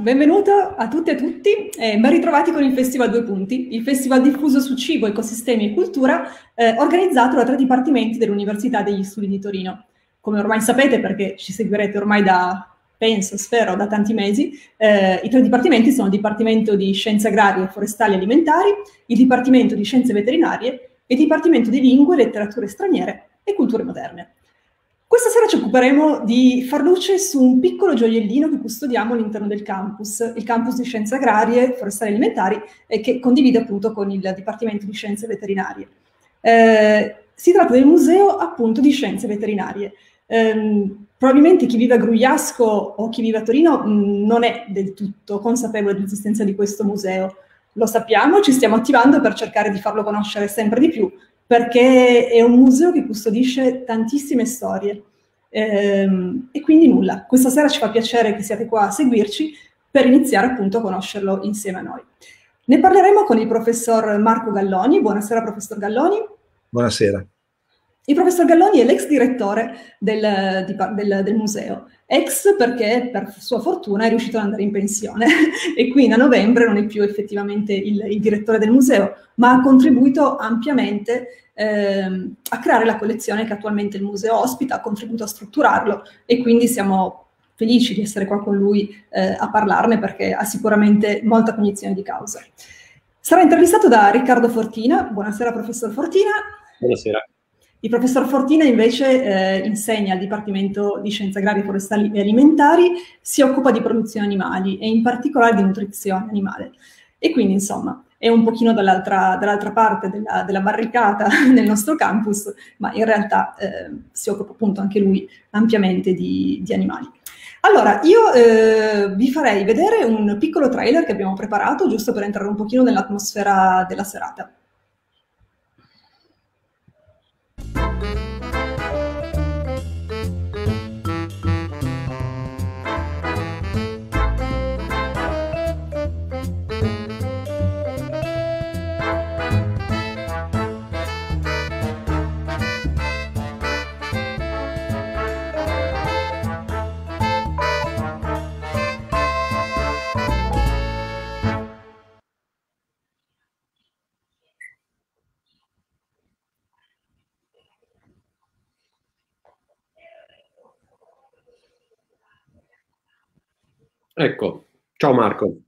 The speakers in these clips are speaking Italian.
benvenuto a tutte e a tutti e ben ritrovati con il Festival Due Punti, il festival diffuso su cibo, ecosistemi e cultura eh, organizzato da tre dipartimenti dell'Università degli Studi di Torino. Come ormai sapete, perché ci seguirete ormai da, penso, spero, da tanti mesi, eh, i tre dipartimenti sono il Dipartimento di Scienze Agrarie, Forestali e Alimentari, il Dipartimento di Scienze Veterinarie e il Dipartimento di Lingue, Letterature Straniere e Culture Moderne. Questa sera ci occuperemo di far luce su un piccolo gioiellino che custodiamo all'interno del campus, il campus di scienze agrarie, forestali e alimentari, eh, che condivide appunto con il Dipartimento di Scienze Veterinarie. Eh, si tratta del museo appunto di scienze veterinarie. Eh, probabilmente chi vive a Grugliasco o chi vive a Torino mh, mm, non è del tutto consapevole dell'esistenza di questo museo. Lo sappiamo, ci stiamo attivando per cercare di farlo conoscere sempre di più, perché è un museo che custodisce tantissime storie. Ehm, e quindi nulla, questa sera ci fa piacere che siate qua a seguirci per iniziare appunto a conoscerlo insieme a noi. Ne parleremo con il professor Marco Galloni. Buonasera professor Galloni. Buonasera. Il professor Galloni è l'ex direttore del, di, del, del, museo, ex perché per sua fortuna è riuscito ad andare in pensione e quindi a novembre non è più effettivamente il, il direttore del museo, ma ha contribuito ampiamente ehm, a creare la collezione che attualmente il museo ospita, ha contribuito a strutturarlo e quindi siamo felici di essere qua con lui eh, a parlarne perché ha sicuramente molta cognizione di causa. Sarà intervistato da Riccardo Fortina. Buonasera professor Fortina. Buonasera. Il professor Fortina invece eh, insegna al Dipartimento di Scienze Agrarie, Forestali e Alimentari, si occupa di produzione animali e in particolare di nutrizione animale. E quindi, insomma, è un pochino dall'altra, dall'altra parte della, della, barricata nel nostro campus, ma in realtà eh, si occupa appunto anche lui ampiamente di, di animali. Allora, io eh, vi farei vedere un piccolo trailer che abbiamo preparato, giusto per entrare un pochino nell'atmosfera della serata. Ecco, ciao Marco.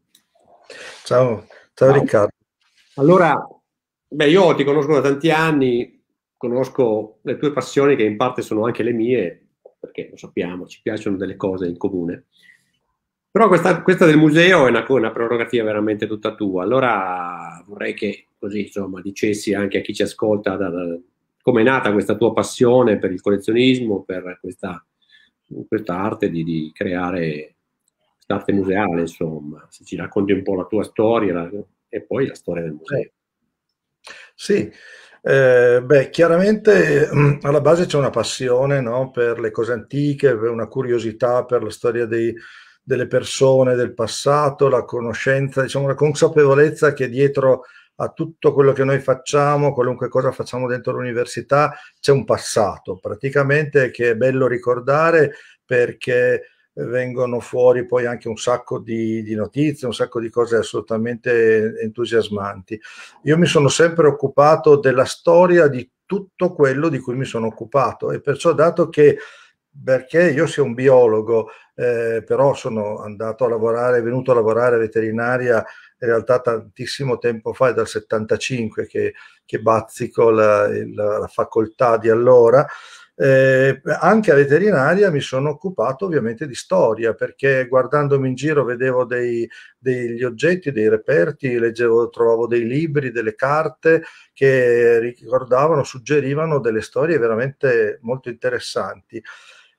Ciao, ciao, ciao. Riccardo. Allora, beh, io ti conosco da tanti anni, conosco le tue passioni che in parte sono anche le mie, perché lo sappiamo, ci piacciono delle cose in comune. Però questa, questa del museo è una, una, prerogativa veramente tutta tua. Allora vorrei che così insomma dicessi anche a chi ci ascolta da, da, come è nata questa tua passione per il collezionismo, per questa, questa arte di, di creare d'arte museale, insomma, se ci racconti un po' la tua storia la, e poi la storia del museo. Sì, eh, beh, chiaramente mm, alla base c'è una passione no? per le cose antiche, per una curiosità per la storia dei, delle persone, del passato, la conoscenza, diciamo la consapevolezza che dietro a tutto quello che noi facciamo, qualunque cosa facciamo dentro l'università, c'è un passato praticamente che è bello ricordare perché vengono fuori poi anche un sacco di, di, notizie, un sacco di cose assolutamente entusiasmanti. Io mi sono sempre occupato della storia di tutto quello di cui mi sono occupato e perciò dato che perché io sono un biologo, eh, però sono andato a lavorare, venuto a lavorare a veterinaria in realtà tantissimo tempo fa, è dal 75 che, che bazzico la, la, la facoltà di allora, eh, anche a veterinaria mi sono occupato ovviamente di storia perché guardandomi in giro vedevo dei, degli oggetti, dei reperti, leggevo, trovavo dei libri, delle carte che ricordavano, suggerivano delle storie veramente molto interessanti.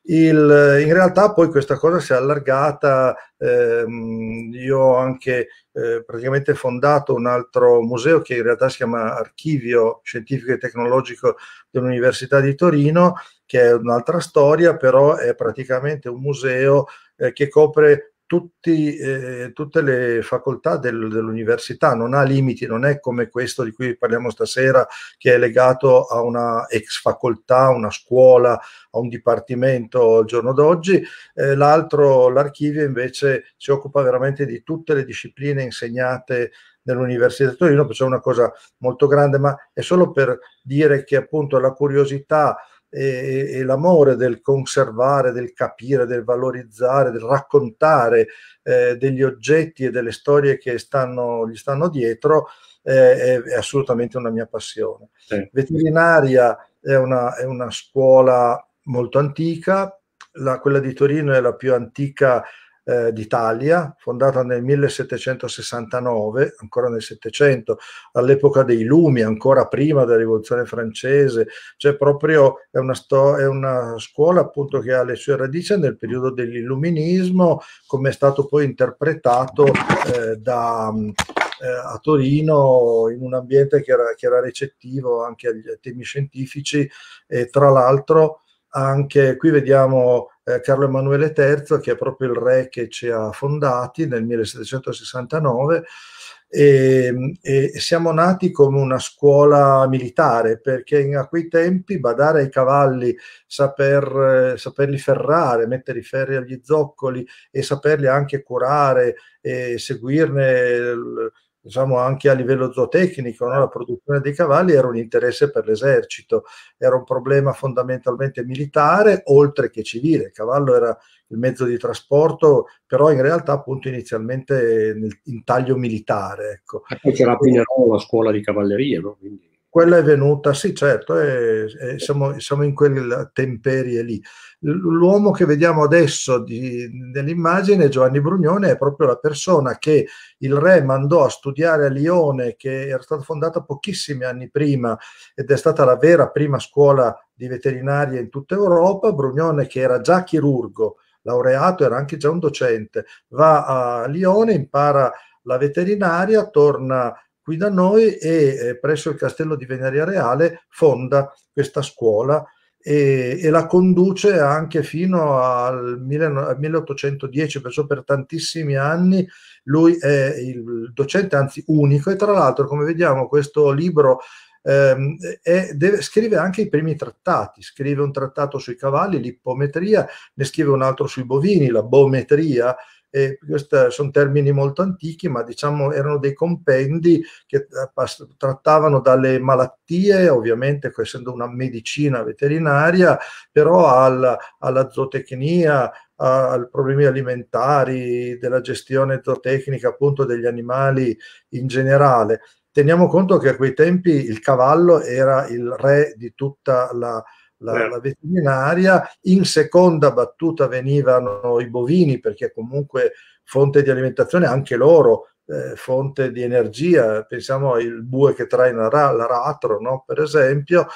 Il, in realtà poi questa cosa si è allargata, ehm, io ho anche eh, praticamente fondato un altro museo che in realtà si chiama Archivio Scientifico e Tecnologico dell'Università di Torino, che è un'altra storia, però è praticamente un museo eh, che copre tutti, eh, tutte le facoltà del, dell'università, non ha limiti, non è come questo di cui parliamo stasera, che è legato a una ex facoltà, una scuola, a un dipartimento al giorno d'oggi. Eh, l'altro, l'archivio, invece si occupa veramente di tutte le discipline insegnate nell'Università di Torino, perciò è una cosa molto grande, ma è solo per dire che appunto la curiosità e, e l'amore del conservare, del capire, del valorizzare, del raccontare eh, degli oggetti e delle storie che stanno, gli stanno dietro eh, è, assolutamente una mia passione. Sì. Veterinaria è una, è una scuola molto antica, la, quella di Torino è la più antica eh, d'Italia, fondata nel 1769, ancora nel Settecento, all'epoca dei Lumi, ancora prima della Rivoluzione francese, cioè proprio è una, sto- è una scuola appunto che ha le sue radici nel periodo dell'illuminismo, come è stato poi interpretato eh, da, mm, eh, a Torino in un ambiente che era, che era recettivo anche agli, temi scientifici e tra l'altro anche qui vediamo eh, Carlo Emanuele III, che è proprio il re che ci ha fondati nel 1769. E, ehm, e, siamo nati come una scuola militare perché a quei tempi badare ai cavalli, saper, eh, saperli ferrare, mettere i ferri agli zoccoli e saperli anche curare e seguirne diciamo anche a livello zootecnico, no? la produzione dei cavalli era un interesse per l'esercito, era un problema fondamentalmente militare oltre che civile, il cavallo era il mezzo di trasporto, però in realtà appunto inizialmente in taglio militare. Ecco. E poi c'era a Pinerolo la scuola di cavalleria, no? Quindi quella è venuta, sì certo, è, eh, è, eh, siamo, siamo, in quelle temperie lì. L'uomo che vediamo adesso di, nell'immagine, Giovanni Brugnone, è proprio la persona che il re mandò a studiare a Lione, che era stata fondata pochissimi anni prima ed è stata la vera prima scuola di veterinaria in tutta Europa. Brugnone, che era già chirurgo, laureato, era anche già un docente, va a Lione, impara la veterinaria, torna qui da noi e eh, presso il castello di Veneria Reale fonda questa scuola e, e la conduce anche fino al, 1810, perciò per tantissimi anni lui è il docente, anzi unico, e tra l'altro come vediamo questo libro ehm, è, deve, scrive anche i primi trattati, scrive un trattato sui cavalli, l'ippometria, ne scrive un altro sui bovini, la bometria, eh, questi sono termini molto antichi, ma diciamo erano dei compendi che eh, trattavano dalle malattie, ovviamente essendo una medicina veterinaria, però alla, alla zootecnia, ai problemi alimentari, della gestione zootecnica appunto degli animali in generale. Teniamo conto che a quei tempi il cavallo era il re di tutta la, la, la, veterinaria, in seconda battuta venivano i bovini perché comunque fonte di alimentazione anche loro, eh, fonte di energia, pensiamo al bue che trae l'aratro no? per esempio,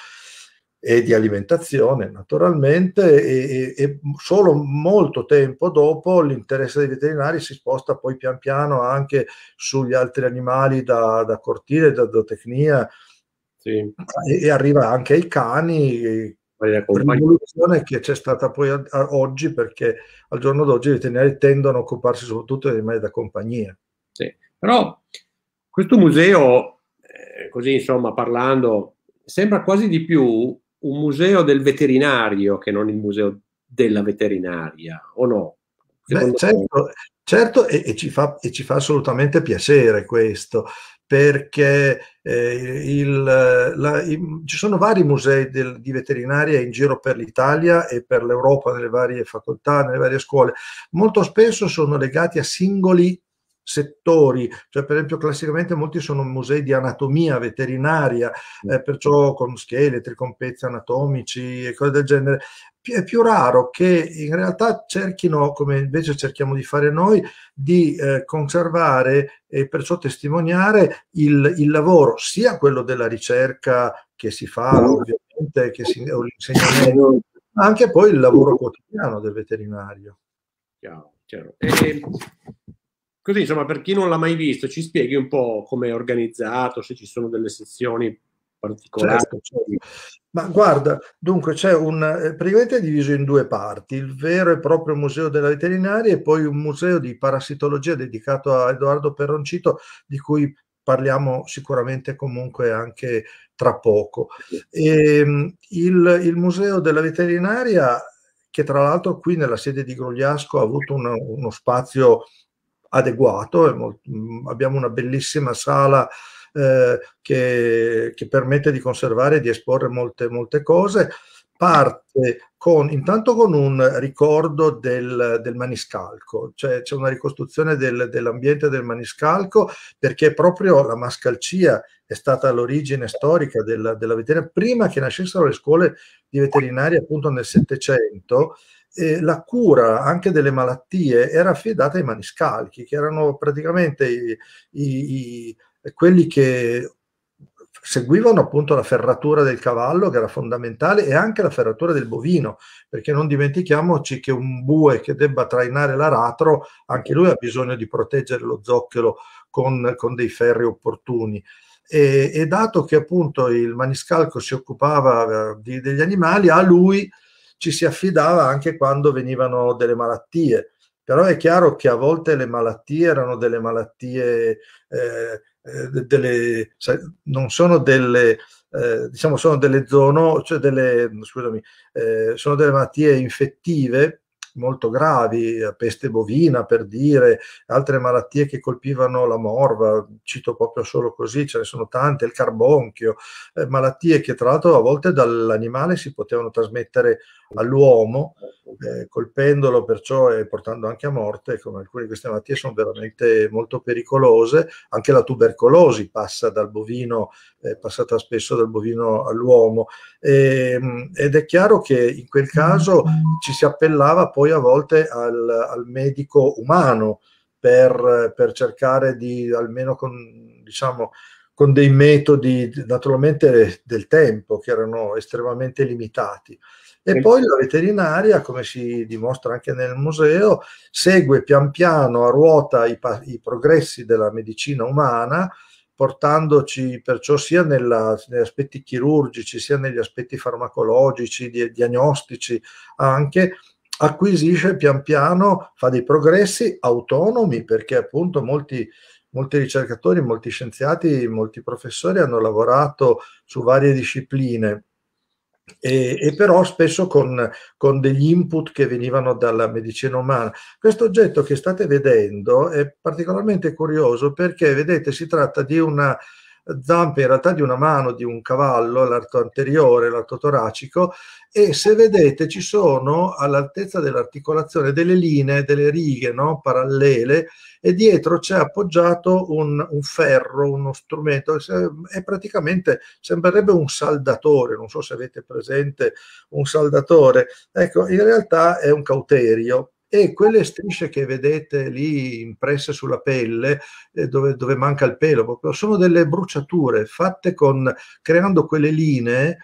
e di alimentazione naturalmente e, e, solo molto tempo dopo l'interesse dei veterinari si sposta poi pian piano anche sugli altri animali da, da cortile, da zootecnia sì. e, arriva anche ai cani Rivoluzione che c'è stata poi a, a oggi perché al giorno d'oggi i italiani tendono a occuparsi soprattutto dei animali da compagnia. Sì, però questo museo, eh, così insomma parlando, sembra quasi di più un museo del veterinario che non il museo della veterinaria, o no? Beh, certo, certo e, e, ci fa, e ci fa assolutamente piacere questo, perché eh, il, la, i, ci sono vari musei del, di veterinaria in giro per l'Italia e per l'Europa nelle varie facoltà, nelle varie scuole. Molto spesso sono legati a singoli settori, cioè per esempio classicamente molti sono musei di anatomia veterinaria, mm. eh, perciò con scheletri, con pezzi anatomici e cose del genere. Pi- è più raro che in realtà cerchino, come invece cerchiamo di fare noi, di eh, conservare e perciò testimoniare il, il, lavoro, sia quello della ricerca che si fa ovviamente, che si, o l'insegnamento, ma anche poi il lavoro quotidiano del veterinario. Chiaro, chiaro. E ehm, Così, insomma, per chi non l'ha mai visto, ci spieghi un po' come è organizzato, se ci sono delle sezioni particolari. Certo, certo. Ma guarda, dunque c'è un, eh, praticamente è diviso in due parti, il vero e proprio museo della veterinaria e poi un museo di parassitologia dedicato a Edoardo Perroncito, di cui parliamo sicuramente comunque anche tra poco. E, ehm, il, il museo della veterinaria, che tra l'altro qui nella sede di Grugliasco ha avuto un, uno spazio adeguato, molto, mhmm, abbiamo una bellissima sala eh, che, che, permette di conservare e di esporre molte, molte cose. Parte con, intanto con un ricordo del, del maniscalco, cioè c'è una ricostruzione del, dell'ambiente del maniscalco perché proprio la mascalcia è stata l'origine storica della, della veterinaria, prima che nascessero le scuole di veterinaria appunto nel Settecento eh, la cura anche delle malattie era affidata ai maniscalchi, che erano praticamente i, i, i, quelli che seguivano appunto la ferratura del cavallo che era fondamentale e anche la ferratura del bovino, perché non dimentichiamoci che un bue che debba trainare l'aratro, anche lui ha bisogno di proteggere lo zocchero con, con dei ferri opportuni. E, e, dato che appunto il maniscalco si occupava eh, di, degli animali, a lui ci si affidava anche quando venivano delle malattie. Però è chiaro che a volte le malattie erano delle malattie, eh, eh delle, non sono delle, eh, diciamo, sono delle, zoono, cioè delle, scusami, eh, sono delle malattie infettive molto gravi, eh, peste bovina per dire, altre malattie che colpivano la morva, cito proprio solo così, ce ne sono tante, il carbonchio, eh, malattie che tra l'altro a volte dall'animale si potevano trasmettere all'uomo, eh, colpendolo perciò e portando anche a morte, come alcune di queste malattie sono veramente molto pericolose, anche la tubercolosi passa dal bovino, è eh, passata spesso dal bovino all'uomo e, ehm, ed è chiaro che in quel caso ci si appellava poi poi a volte al, al medico umano per, per, cercare di, almeno con, diciamo, con dei metodi naturalmente del tempo che erano estremamente limitati. E poi la veterinaria, come si dimostra anche nel museo, segue pian piano a ruota i, i progressi della medicina umana, portandoci perciò sia nella, negli aspetti chirurgici, sia negli aspetti farmacologici, di, diagnostici anche, acquisisce pian piano, fa dei progressi autonomi perché appunto molti, molti ricercatori, molti scienziati, molti professori hanno lavorato su varie discipline. E, e, però spesso con, con, degli input che venivano dalla medicina umana. Questo oggetto che state vedendo è particolarmente curioso perché, vedete, si tratta di una, zampe in realtà di una mano, di un cavallo, l'arto anteriore, l'arto toracico e se vedete ci sono all'altezza dell'articolazione delle linee, delle righe no? parallele e dietro c'è appoggiato un, un ferro, uno strumento è praticamente sembrerebbe un saldatore, non so se avete presente un saldatore, ecco in realtà è un cauterio e quelle strisce che vedete lì impresse sulla pelle, eh, dove, dove, manca il pelo, sono delle bruciature fatte con, creando quelle linee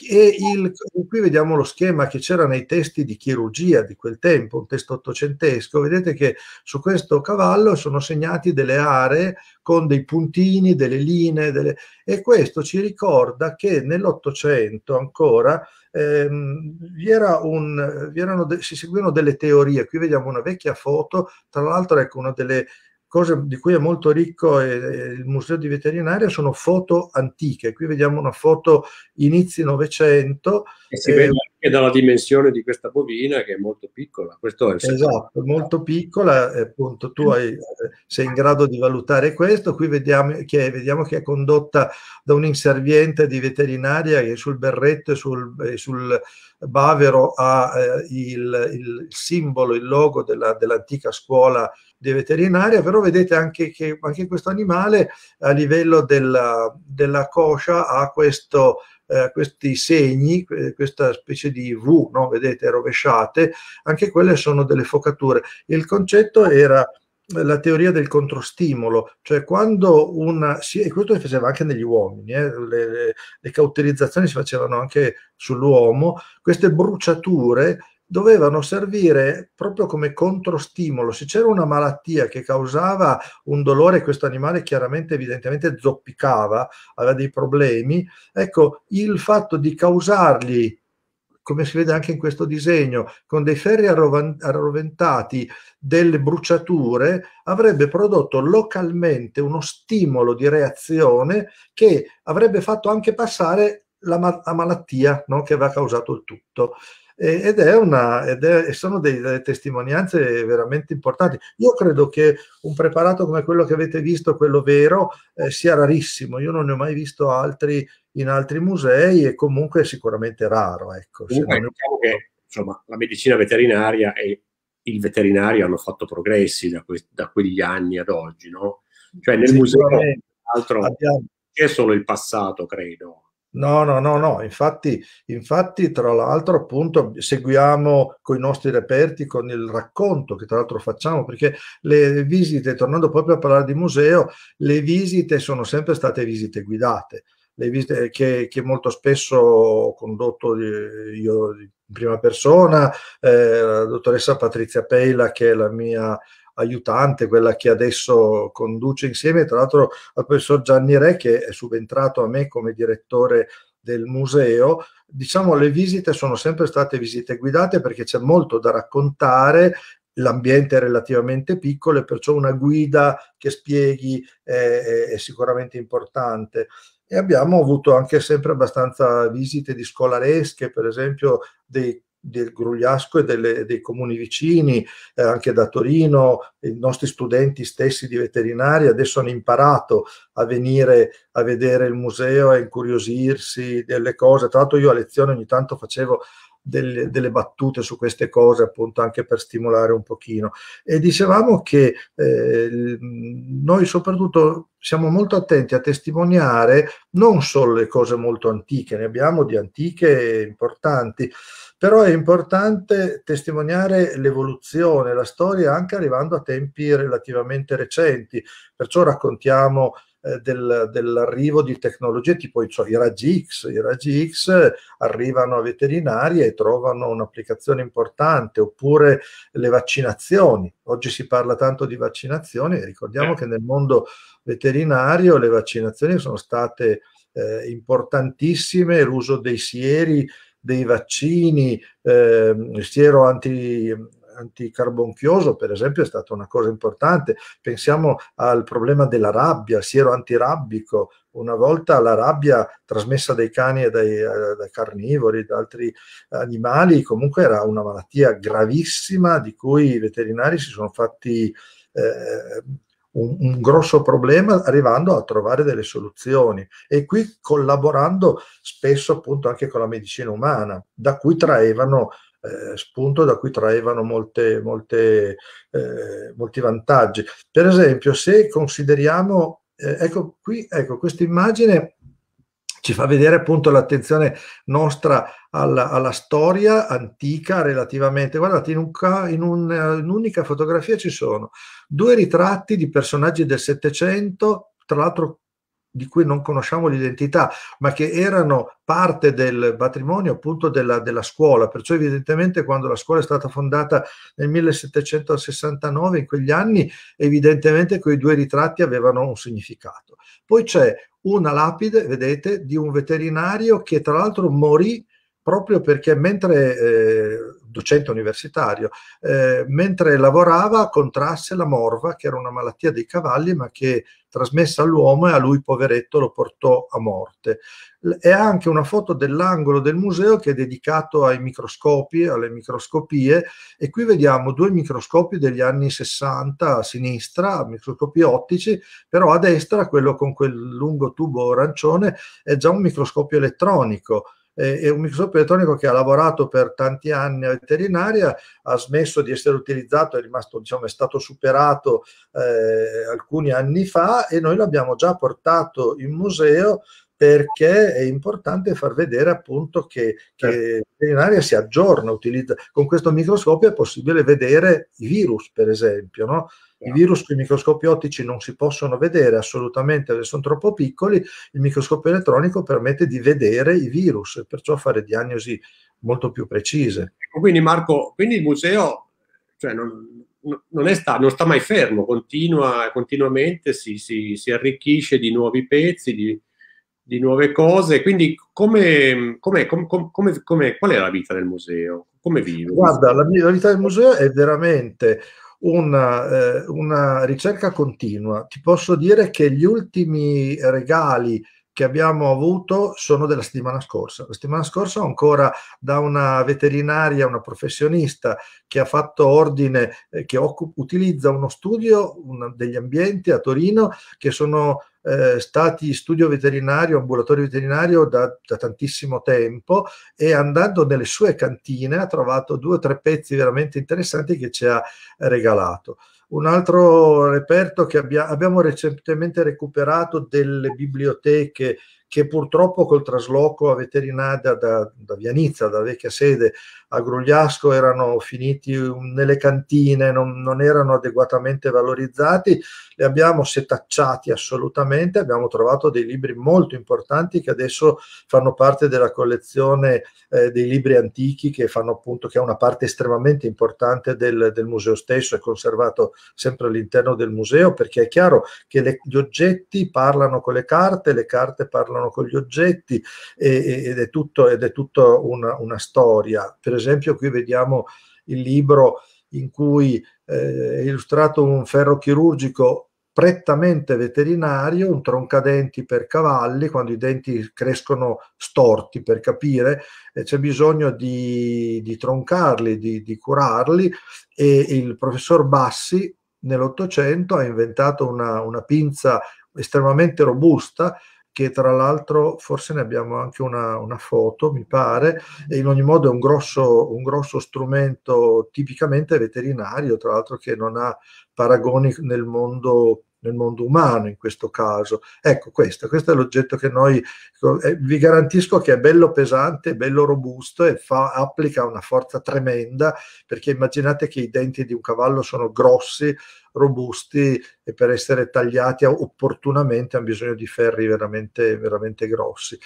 e il, qui vediamo lo schema che c'era nei testi di chirurgia di quel tempo, un testo ottocentesco. Vedete che su questo cavallo sono segnati delle aree con dei puntini, delle linee, delle... e questo ci ricorda che nell'Ottocento ancora ehm, vi, era un, vi erano de, si seguivano delle teorie. Qui vediamo una vecchia foto, tra l'altro ecco una delle cosa di cui è molto ricco il Museo di Veterinaria sono foto antiche. Qui vediamo una foto inizi Novecento. E si eh, vede anche dalla dimensione di questa bovina che è molto piccola. Questo è il esatto, molto piccola, eh, appunto tu hai, eh, sei in grado di valutare questo. Qui vediamo che, vediamo che, è condotta da un inserviente di veterinaria che sul berretto e sul, e sul bavero ha eh, il, il, simbolo, il logo della, dell'antica scuola di veterinaria, però vedete anche che anche questo animale a livello della, della coscia ha questo eh, questi segni, questa specie di V, no? vedete, rovesciate, anche quelle sono delle focature. Il concetto era la teoria del controstimolo, cioè quando una, e questo si faceva anche negli uomini, eh, le, le cauterizzazioni si facevano anche sull'uomo, queste bruciature dovevano servire proprio come controstimolo. Se c'era una malattia che causava un dolore, questo animale chiaramente evidentemente zoppicava, aveva dei problemi, ecco, il fatto di causargli come si vede anche in questo disegno, con dei ferri arroventati, delle bruciature, avrebbe prodotto localmente uno stimolo di reazione che avrebbe fatto anche passare la, ma- la malattia no? che aveva causato il tutto ed è una, ed è, sono dei, delle testimonianze veramente importanti. Io credo che un preparato come quello che avete visto, quello vero, eh, sia rarissimo. Io non ne ho mai visto altri in altri musei e comunque è sicuramente raro. Ecco, comunque, diciamo che insomma, la medicina veterinaria e il veterinario hanno fatto progressi da, que- da quegli anni ad oggi, no? Cioè nel museo, altro, abbiamo... c'è solo il passato, credo No, no, no, no, infatti, infatti tra l'altro appunto seguiamo con i nostri reperti, con il racconto che tra l'altro facciamo, perché le visite, tornando proprio a parlare di museo, le visite sono sempre state visite guidate, le visite che, che molto spesso ho condotto eh, io in prima persona, eh, la dottoressa Patrizia Peila che è la mia aiutante, quella che adesso conduce insieme, tra l'altro al professor Gianni Re che è subentrato a me come direttore del museo. Diciamo le visite sono sempre state visite guidate perché c'è molto da raccontare l'ambiente è relativamente piccolo e perciò una guida che spieghi è, è, sicuramente importante. E abbiamo avuto anche sempre abbastanza visite di scolaresche, per esempio dei del Grugliasco e delle, dei comuni vicini, eh, anche da Torino, i nostri studenti stessi di veterinari adesso hanno imparato a venire a vedere il museo e incuriosirsi delle cose. Tra l'altro io a lezione ogni tanto facevo delle, delle, battute su queste cose, appunto anche per stimolare un pochino. E dicevamo che eh, noi soprattutto siamo molto attenti a testimoniare non solo le cose molto antiche, ne abbiamo di antiche e importanti, però è importante testimoniare l'evoluzione, la storia anche arrivando a tempi relativamente recenti, perciò raccontiamo eh, del, dell'arrivo di tecnologie tipo cioè, i raggi X. I raggi X arrivano a veterinari e trovano un'applicazione importante, oppure le vaccinazioni. Oggi si parla tanto di vaccinazioni, ricordiamo che nel mondo veterinario le vaccinazioni sono state eh, importantissime, l'uso dei sieri dei vaccini, eh, siero anti, anticarbonchioso, per esempio, è stata una cosa importante. Pensiamo al problema della rabbia, siero antirabbico. Una volta la rabbia trasmessa dai cani e dai, eh, dai carnivori, da altri animali, comunque era una malattia gravissima di cui i veterinari si sono fatti eh, un, un, grosso problema arrivando a trovare delle soluzioni e qui collaborando spesso appunto anche con la medicina umana, da cui traevano eh, spunto da cui traevano molte, molte, eh, molti vantaggi. Per esempio, se consideriamo, eh, ecco qui, ecco questa immagine ci fa vedere appunto l'attenzione nostra alla, alla storia antica relativamente. Guardate, in, un in, un, eh, in un'unica fotografia ci sono due ritratti di personaggi del Settecento, tra l'altro di cui non conosciamo l'identità, ma che erano parte del patrimonio appunto della, della, scuola. Perciò evidentemente quando la scuola è stata fondata nel 1769, in quegli anni, evidentemente quei due ritratti avevano un significato. Poi c'è una lapide, vedete, di un veterinario che tra l'altro morì proprio perché mentre... Eh, docente universitario, eh, mentre lavorava contrasse la morva, che era una malattia dei cavalli, ma che trasmessa all'uomo e a lui poveretto lo portò a morte. È anche una foto dell'angolo del museo che è dedicato ai microscopi, alle microscopie e qui vediamo due microscopi degli anni 60 a sinistra, microscopi ottici, però a destra quello con quel lungo tubo arancione è già un microscopio elettronico eh, è un microscopio elettronico che ha lavorato per tanti anni a veterinaria, ha smesso di essere utilizzato, è rimasto, diciamo, è stato superato eh, alcuni anni fa e noi l'abbiamo già portato in museo perché è importante far vedere appunto che, che certo. veterinaria si aggiorna, utilizza. con questo microscopio è possibile vedere i virus per esempio, no? I virus con i microscopi ottici non si possono vedere assolutamente, perché sono troppo piccoli, il microscopio elettronico permette di vedere i virus e perciò fare diagnosi molto più precise. Ecco, quindi Marco, quindi il museo cioè, non, non, sta, non, sta, mai fermo, continua, continuamente si, si, si, arricchisce di nuovi pezzi, di, di nuove cose. Quindi, come, come, come, qual è la vita del museo? Come vive? Guarda, la, la vita del museo è veramente una, eh, una ricerca continua. Ti posso dire che gli ultimi regali che abbiamo avuto sono della settimana scorsa. La settimana scorsa ancora da una veterinaria, una professionista che ha fatto ordine, eh, che occup- utilizza uno studio una, degli ambienti a Torino che sono eh, stati studio veterinario, ambulatorio veterinario da, da, tantissimo tempo e andando nelle sue cantine ha trovato due o tre pezzi veramente interessanti che ci ha regalato. Un altro reperto che abbia, abbiamo recentemente recuperato delle biblioteche che purtroppo col trasloco a veterinaria da, da Vianizza, da vecchia sede, a Grugliasco erano finiti mm, nelle cantine, non, non erano adeguatamente valorizzati, li abbiamo setacciati assolutamente, abbiamo trovato dei libri molto importanti che adesso fanno parte della collezione eh, dei libri antichi che fanno appunto, che è una parte estremamente importante del, del museo stesso, è conservato sempre all'interno del museo perché è chiaro che le, gli oggetti parlano con le carte, le carte parlano lavorano con gli oggetti e, ed è tutto, ed è tutto una, una storia. Per esempio qui vediamo il libro in cui eh, è illustrato un ferro chirurgico prettamente veterinario, un troncadenti per cavalli, quando i denti crescono storti, per capire, eh, c'è bisogno di, di troncarli, di, di, curarli e il professor Bassi nell'Ottocento ha inventato una, una pinza estremamente robusta che tra l'altro forse ne abbiamo anche una, una foto, mi pare, e in ogni modo è un grosso, un grosso strumento tipicamente veterinario, tra l'altro che non ha paragoni nel mondo nel mondo umano in questo caso. Ecco, questo, questo è l'oggetto che noi, ecco, eh, vi garantisco che è bello pesante, bello robusto e fa, applica una forza tremenda, perché immaginate che i denti di un cavallo sono grossi, robusti e per essere tagliati opportunamente hanno bisogno di ferri veramente, veramente grossi.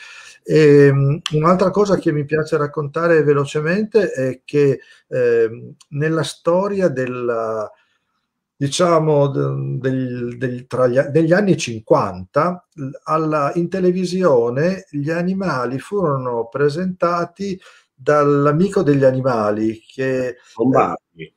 E, um, un'altra cosa che mi piace raccontare velocemente è che eh, nella storia della diciamo, del, del, tra gli, degli anni 50, alla, in televisione gli animali furono presentati dall'amico degli animali che... Lombardi. Eh,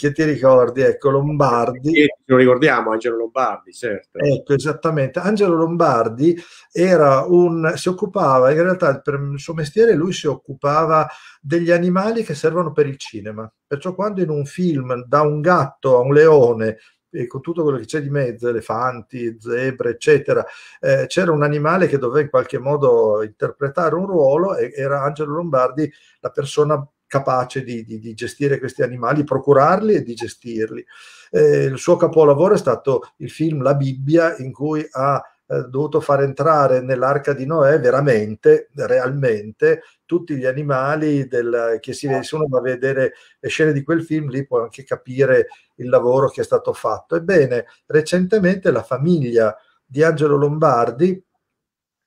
che ti ricordi, ecco Lombardi. lo ricordiamo, Angelo Lombardi, certo. Ecco, esattamente. Angelo Lombardi era un, si occupava, in realtà per il suo mestiere lui si occupava degli animali che servono per il cinema. Perciò quando in un film da un gatto a un leone e con tutto quello che c'è di mezzo, elefanti, zebre, eccetera, eh, c'era un animale che doveva in qualche modo interpretare un ruolo e era Angelo Lombardi la persona capace di, di, di, gestire questi animali, procurarli e di gestirli. Eh, il suo capolavoro è stato il film La Bibbia, in cui ha eh, dovuto far entrare nell'arca di Noè veramente, realmente, tutti gli animali del, che si vede, se uno va a vedere le scene di quel film lì può anche capire il lavoro che è stato fatto. Ebbene, recentemente la famiglia di Angelo Lombardi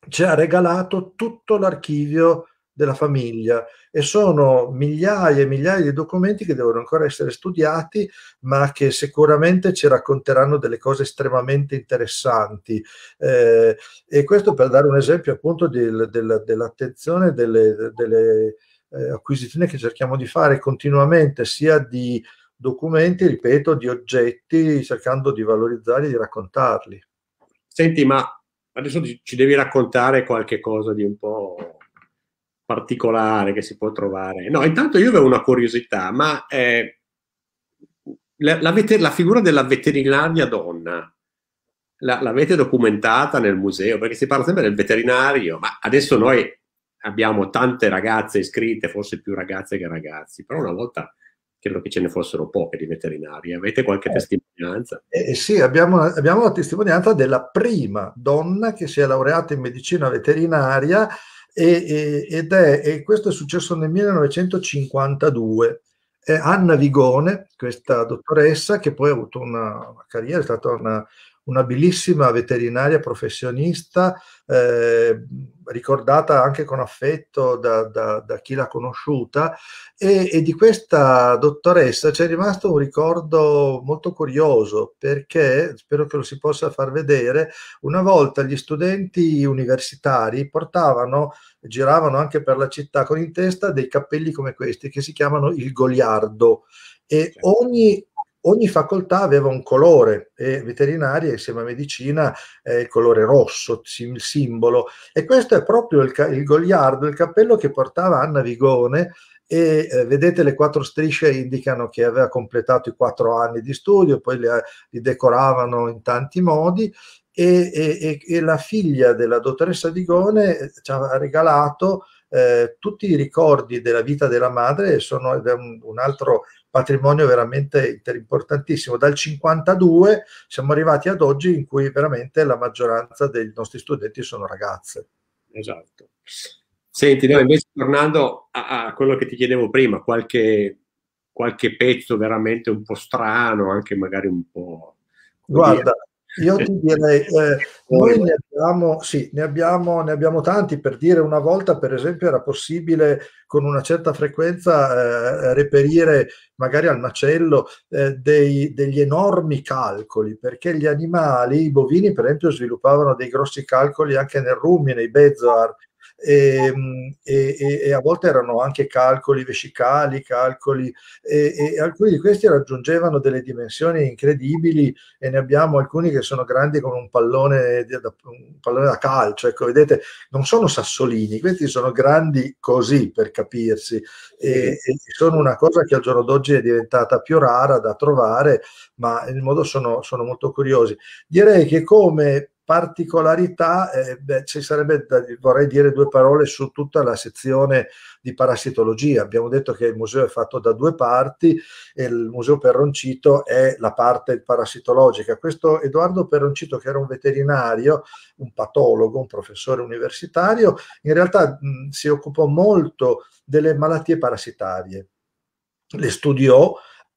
ci ha regalato tutto l'archivio della famiglia e sono migliaia e migliaia di documenti che devono ancora essere studiati ma che sicuramente ci racconteranno delle cose estremamente interessanti eh, e questo per dare un esempio appunto del, del, dell'attenzione delle, delle eh, acquisizioni che cerchiamo di fare continuamente sia di documenti, ripeto, di oggetti cercando di valorizzarli e di raccontarli. Senti ma adesso ci devi raccontare qualche cosa di un po' particolare che si può trovare. No, intanto io avevo una curiosità, ma eh, la, la, veter- la, figura della veterinaria donna la, l'avete documentata nel museo? Perché si parla sempre del veterinario, ma adesso noi abbiamo tante ragazze iscritte, forse più ragazze che ragazzi, però una volta credo che ce ne fossero poche di veterinari. Avete qualche eh, testimonianza? Eh, eh sì, abbiamo, abbiamo la testimonianza della prima donna che si è laureata in medicina veterinaria e, e, è, e questo è successo nel 1952. Anna Vigone, questa dottoressa che poi ha avuto una, una carriera, è stata una una bellissima veterinaria professionista, eh, ricordata anche con affetto da, da, da chi l'ha conosciuta, e, e, di questa dottoressa c'è rimasto un ricordo molto curioso perché, spero che lo si possa far vedere, una volta gli studenti universitari portavano, giravano anche per la città con in testa dei capelli come questi che si chiamano il goliardo. E ogni ogni facoltà aveva un colore e veterinaria insieme a medicina è eh, il colore rosso, il simbolo e questo è proprio il, il goliardo, il cappello che portava Anna Vigone e eh, vedete le quattro strisce indicano che aveva completato i quattro anni di studio, poi li, li decoravano in tanti modi e, e, e, la figlia della dottoressa Vigone eh, ci ha regalato eh, tutti i ricordi della vita della madre, sono un, un altro patrimonio veramente importantissimo. Dal 52 siamo arrivati ad oggi in cui veramente la maggioranza dei nostri studenti sono ragazze. Esatto. Senti, no, invece tornando a, a, quello che ti chiedevo prima, qualche, qualche pezzo veramente un po' strano, anche magari un po'... Guarda, io eh, ti direi, eh, noi ne abbiamo, sì, ne abbiamo, ne, abbiamo, tanti, per dire una volta per esempio era possibile con una certa frequenza eh, eh, reperire magari al macello eh, dei, degli enormi calcoli, perché gli animali, i bovini per esempio sviluppavano dei grossi calcoli anche nel rumine, i bezzar, Ehm, e, e, e, a volte erano anche calcoli vescicali, calcoli e, e, alcuni di questi raggiungevano delle dimensioni incredibili e ne abbiamo alcuni che sono grandi come un pallone, da, un pallone da calcio, ecco vedete, non sono sassolini, questi sono grandi così per capirsi e, sono una cosa che al giorno d'oggi è diventata più rara da trovare, ma in modo sono, sono molto curiosi. Direi che come particolarità, eh, beh, ci sarebbe, vorrei dire due parole su tutta la sezione di parassitologia. Abbiamo detto che il museo è fatto da due parti e il museo Perroncito è la parte parassitologica. Questo Edoardo Perroncito, che era un veterinario, un patologo, un professore universitario, in realtà mh, si occupò molto delle malattie parassitarie. Le studiò,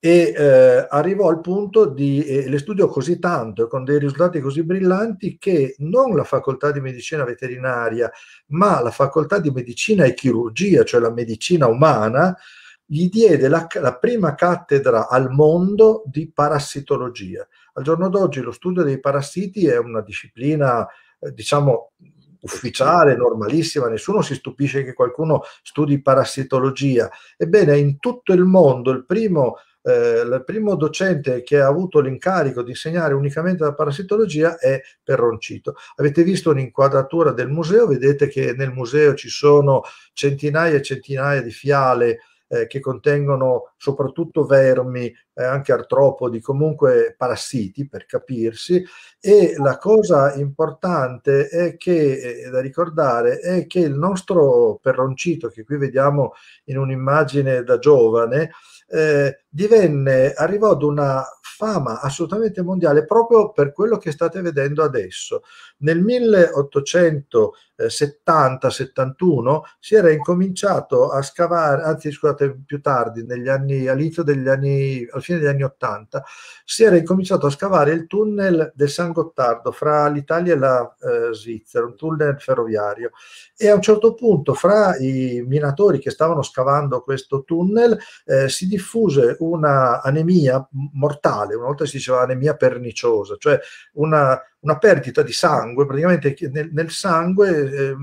e eh, arrivò al punto di, eh, le studiò così tanto e con dei risultati così brillanti che non la facoltà di medicina veterinaria, ma la facoltà di medicina e chirurgia, cioè la medicina umana, gli diede la, la prima cattedra al mondo di parassitologia. Al giorno d'oggi lo studio dei parassiti è una disciplina, eh, diciamo, ufficiale, normalissima, nessuno si stupisce che qualcuno studi parassitologia. Ebbene, in tutto il mondo il primo eh, il primo docente che ha avuto l'incarico di insegnare unicamente la parassitologia è Perroncito. Avete visto un'inquadratura del museo, vedete che nel museo ci sono centinaia e centinaia di fiale eh, che contengono soprattutto vermi, eh, anche artropodi, comunque parassiti per capirsi. E la cosa importante è che, eh, da ricordare è che il nostro perroncito, che qui vediamo in un'immagine da giovane, eh, divenne, arrivò ad una fama assolutamente mondiale proprio per quello che state vedendo adesso. Nel 1800 70-71 eh, si era incominciato a scavare, anzi scusate più tardi, anni, all'inizio degli anni, al fine degli anni 80, si era incominciato a scavare il tunnel del San Gottardo fra l'Italia e la eh, Svizzera, un tunnel ferroviario e a un certo punto fra i minatori che stavano scavando questo tunnel eh, si diffuse una anemia mortale, una volta si diceva anemia perniciosa, cioè una una perdita di sangue, praticamente nel, nel sangue eh,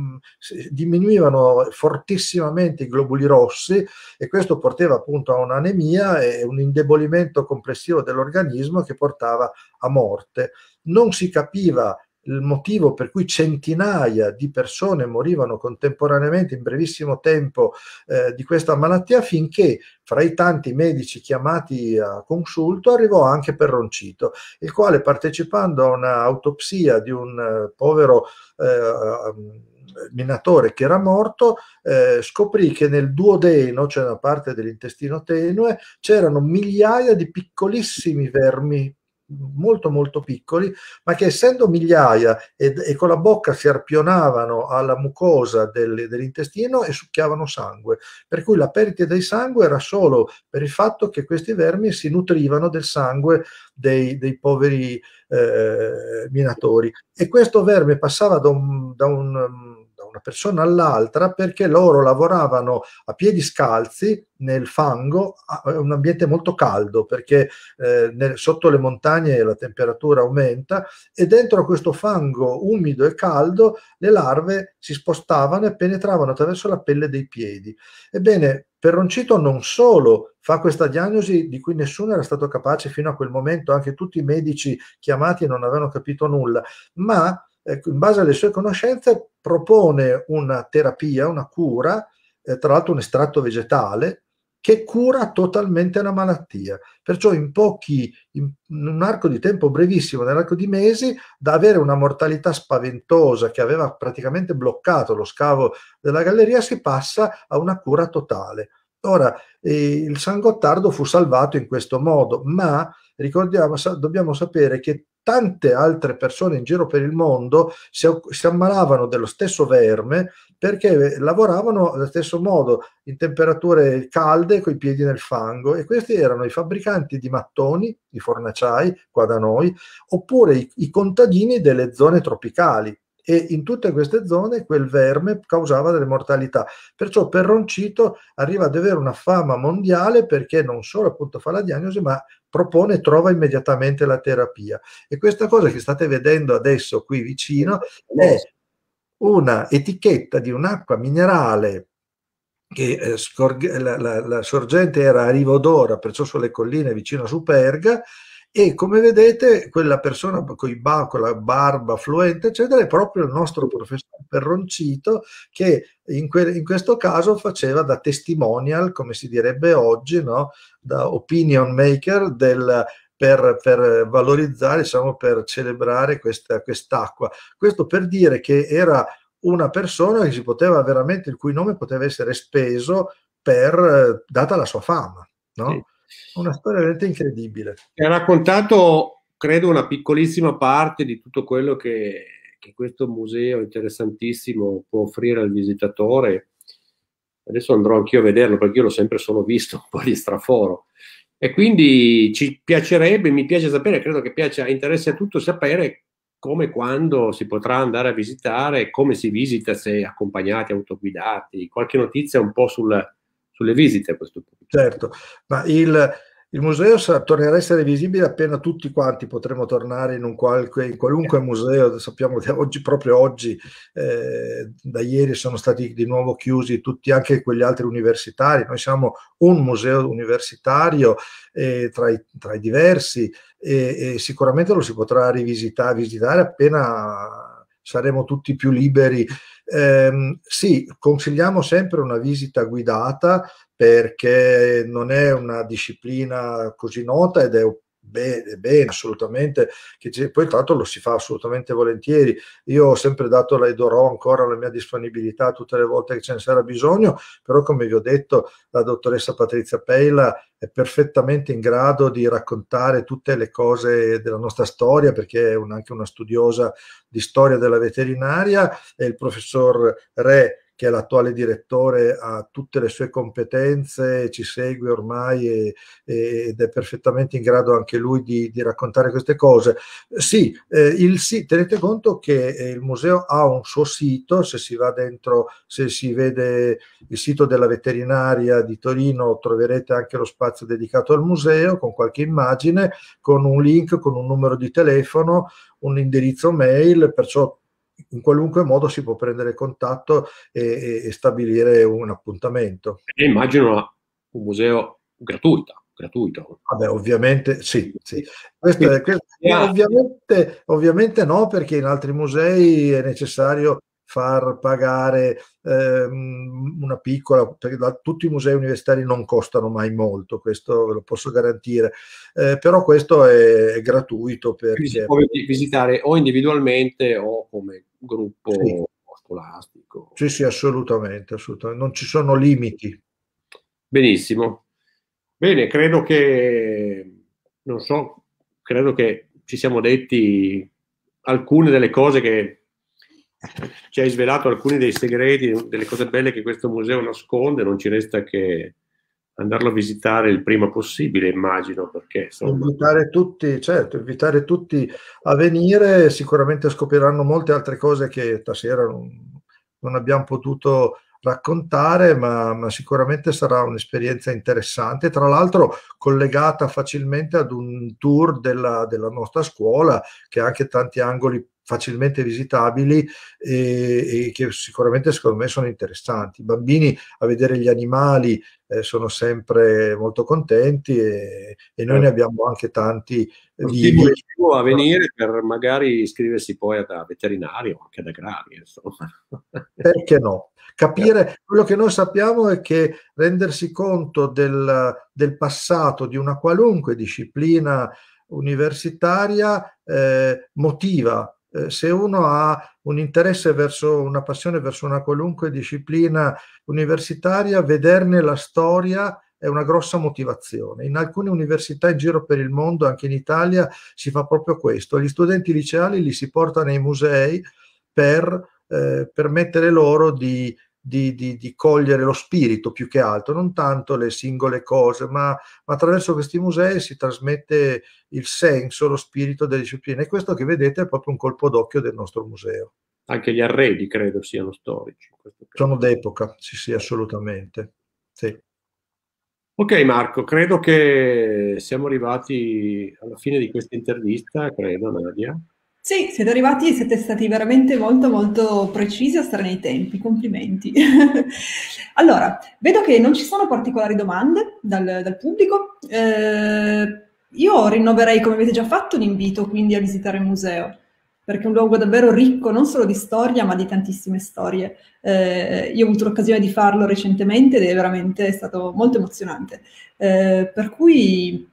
diminuivano fortissimamente i globuli rossi e questo portava appunto a un'anemia e un indebolimento complessivo dell'organismo che portava a morte. Non si capiva il motivo per cui centinaia di persone morivano contemporaneamente in brevissimo tempo eh, di questa malattia finché fra i tanti medici chiamati a consulto arrivò anche Perroncito, il quale partecipando a un'autopsia di un eh, povero eh, um, minatore che era morto, eh, scoprì che nel duodeno, cioè la parte dell'intestino tenue, c'erano migliaia di piccolissimi vermi molto molto piccoli, ma che essendo migliaia e, e con la bocca si arpionavano alla mucosa del, dell'intestino e succhiavano sangue, per cui la perdita di sangue era solo per il fatto che questi vermi si nutrivano del sangue dei, dei poveri eh, minatori. E questo verme passava da un, da un una persona all'altra perché loro lavoravano a piedi scalzi nel fango, un ambiente molto caldo perché eh, nel, sotto le montagne la temperatura aumenta e dentro questo fango umido e caldo le larve si spostavano e penetravano attraverso la pelle dei piedi. Ebbene, Perroncito non solo fa questa diagnosi di cui nessuno era stato capace fino a quel momento, anche tutti i medici chiamati non avevano capito nulla, ma eh, in base alle sue conoscenze, propone una terapia, una cura, eh, tra l'altro un estratto vegetale, che cura totalmente la malattia. Perciò in pochi, in, un arco di tempo brevissimo, nell'arco di mesi, da avere una mortalità spaventosa che aveva praticamente bloccato lo scavo della galleria, si passa a una cura totale. Ora, eh, il San Gottardo fu salvato in questo modo, ma ricordiamo, sa, dobbiamo sapere che tante altre persone in giro per il mondo si, si, ammalavano dello stesso verme perché eh, lavoravano allo stesso modo, in temperature calde, coi piedi nel fango, e questi erano i fabbricanti di mattoni, i fornaciai, qua da noi, oppure i, i contadini delle zone tropicali e in tutte queste zone quel verme causava delle mortalità. Perciò Perroncito arriva ad avere una fama mondiale perché non solo appunto fa la diagnosi, ma propone e trova immediatamente la terapia. E questa cosa che state vedendo adesso qui vicino è una etichetta di un'acqua minerale che eh, scorge- la, la, la sorgente era a Rivodora, perciò sulle colline vicino a Superga, e come vedete, quella persona con, bar, con la barba fluente, eccetera, è proprio il nostro professor Perroncito che in, que- in questo caso faceva da testimonial, come si direbbe oggi, no? da opinion maker del, per, per, valorizzare, diciamo, per celebrare questa, quest'acqua. Questo per dire che era una persona che si poteva veramente, il cui nome poteva essere speso per, data la sua fama, no? Sì una storia veramente incredibile. ha raccontato, credo, una piccolissima parte di tutto quello che, che questo museo interessantissimo può offrire al visitatore. Adesso andrò anch'io a vederlo perché io l'ho sempre solo visto un po' di straforo. E quindi ci piacerebbe, mi piace sapere, credo che piaccia, interessi a tutto sapere come e quando si potrà andare a visitare, come si visita se accompagnati, autoguidati, qualche notizia un po' sul, sulle visite a questo punto. Certo, ma il, il museo sa, tornerà a essere visibile appena tutti quanti potremo tornare in, un qualche, in qualunque museo. Sappiamo che oggi, proprio oggi, eh, da ieri sono stati di nuovo chiusi tutti, anche quegli altri universitari. Noi siamo un museo universitario eh, tra, i, tra, i, diversi e, e, sicuramente lo si potrà rivisitare appena saremo tutti più liberi eh, sì, consigliamo sempre una visita guidata perché non è una disciplina così nota ed è bene, bene assolutamente, che poi tra l'altro lo si fa assolutamente volentieri. Io ho sempre dato la, darò ancora la mia disponibilità tutte le volte che ce ne sarà bisogno, però come vi ho detto la dottoressa Patrizia Peila è perfettamente in grado di raccontare tutte le cose della nostra storia, perché è un, anche una studiosa di storia della veterinaria e il professor Re che è l'attuale direttore, ha tutte le sue competenze, ci segue ormai e, e, ed è perfettamente in grado anche lui di, di raccontare queste cose. Sì, eh, il, sì, tenete conto che eh, il museo ha un suo sito, se si va dentro, se si vede il sito della veterinaria di Torino troverete anche lo spazio dedicato al museo con qualche immagine, con un link, con un numero di telefono, un indirizzo mail, perciò in qualunque modo si può prendere contatto e, e stabilire un appuntamento. E immagino un museo gratuito. Gratuito. Vabbè, ovviamente sì, sì. Questo, questo, ovviamente, ovviamente no, perché in altri musei è necessario far pagare ehm, una piccola, perché la, tutti i musei universitari non costano mai molto, questo ve lo posso garantire, eh, però questo è, è gratuito. Per Quindi si può visitare o individualmente o come gruppo sì. scolastico. Sì, sì, assolutamente, assolutamente, non ci sono limiti. Benissimo. Bene, credo che, non so, credo che ci siamo detti alcune delle cose che ci hai svelato alcuni dei segreti, delle cose belle che questo museo nasconde, non ci resta che andarlo a visitare il prima possibile, immagino, perché insomma... Invitare tutti, certo, invitare tutti a venire, sicuramente scopriranno molte altre cose che stasera non, non abbiamo potuto raccontare, ma, ma sicuramente sarà un'esperienza interessante, tra l'altro collegata facilmente ad un tour della, della nostra scuola che ha anche tanti angoli facilmente visitabili e, e, che sicuramente secondo me sono interessanti. I bambini a vedere gli animali eh, sono sempre molto contenti e, e noi ne certo. abbiamo anche tanti di, di... a venire per magari iscriversi poi da veterinario, anche da agrario, insomma. Perché no? Capire certo. quello che noi sappiamo è che rendersi conto del, del passato di una qualunque disciplina universitaria eh, motiva. Eh, se uno ha un interesse verso una passione verso una qualunque disciplina universitaria, vederne la storia è una grossa motivazione. In alcune università in giro per il mondo, anche in Italia, si fa proprio questo. Gli studenti liceali li si porta nei musei per eh, permettere loro di di, di, di, cogliere lo spirito più che altro, non tanto le singole cose, ma, ma, attraverso questi musei si trasmette il senso, lo spirito delle discipline. E questo che vedete è proprio un colpo d'occhio del nostro museo. Anche gli arredi credo siano storici. Sono d'epoca, sì, sì, assolutamente. Sì. Ok Marco, credo che siamo arrivati alla fine di questa intervista, credo Nadia. Sì, siete arrivati e siete stati veramente molto molto precisi a stare nei tempi, complimenti. allora, vedo che non ci sono particolari domande dal, dal pubblico. Eh, io rinnoverei, come avete già fatto, l'invito quindi a visitare il museo perché è un luogo davvero ricco non solo di storia, ma di tantissime storie. Eh, io ho avuto l'occasione di farlo recentemente ed è veramente stato molto emozionante. Eh, per cui,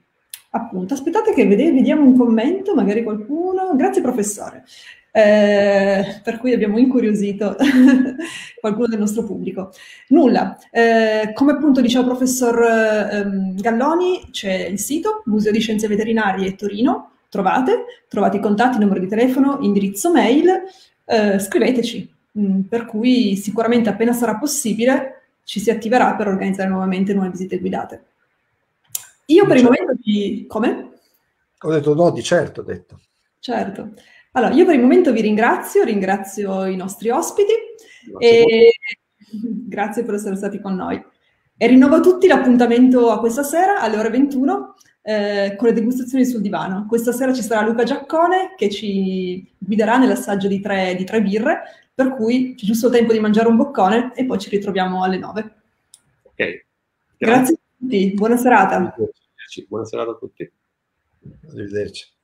appunto, aspettate che vede- vediamo un commento, magari qualcuno. Grazie professore. Eh, per cui abbiamo incuriosito qualcuno del nostro pubblico. Nulla, eh, come appunto diceva il professor ehm, Galloni, c'è il sito Museo di Scienze Veterinarie Torino, trovate, trovate i contatti, il numero di telefono, indirizzo mail, eh, scriveteci. Mm, per cui sicuramente appena sarà possibile ci si attiverà per organizzare nuovamente nuove visite guidate. Io per certo. il diciamo- momento vi... Come? Ho detto no, di certo, ho detto. Certo. Allora, io per il momento vi ringrazio, ringrazio i nostri ospiti grazie e grazie per essere stati con noi. E rinnovo a tutti l'appuntamento a questa sera alle ore 21 eh, con le degustazioni sul divano. Questa sera ci sarà Luca Giaccone che ci guiderà nell'assaggio di tre, di tre birre, per cui c'è giusto tempo di mangiare un boccone e poi ci ritroviamo alle nove. Ok. Grazie, Grazie a tutti, buona serata. Buona serata a tutti. Arrivederci.